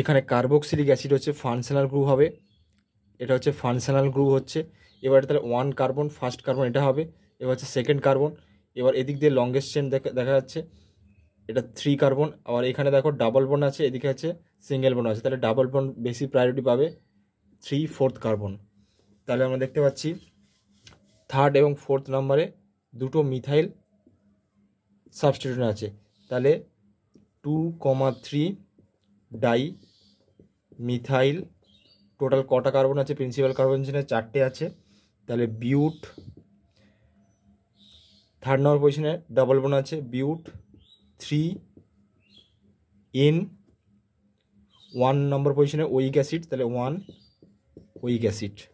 এখানে carboxylic acid হচ্ছে ফানশনাল group হবে এটা হচ্ছে ফানশনাল গ্রুপ হচ্ছে এবার তাহলে ওয়ান কার্বন ফার্স্ট কার্বন এটা হবে এবার হচ্ছে সেকেন্ড কার্বন এবার এদিক দিয়ে লংগেস্ট চেন দেখা যাচ্ছে এটা থ্রি কার্বন আবার এখানে দেখো ডাবল বন আছে এদিকে আছে সিঙ্গেল বন আছে তাহলে ডাবল বন বেশি প্রায়োরিটি পাবে থ্রি ফোর্থ কার্বন তাহলে আমরা দেখতে পাচ্ছি থার্ড এবং ফোর্থ নাম্বারে দুটো মিথাইল সাবস্টিটিউশন আছে তাহলে two comma three dimethyl টোটাল কটা কার্বন আছে প্রিন্সিপাল কার্বন চারটে আছে তাহলে বিউট থার্ড নম্বর পজিশনে ডাবল বোন আছে but three en one number পজিশনে ওইক অ্যাসিড তাহলে ওয়ান ওইক অ্যাসিড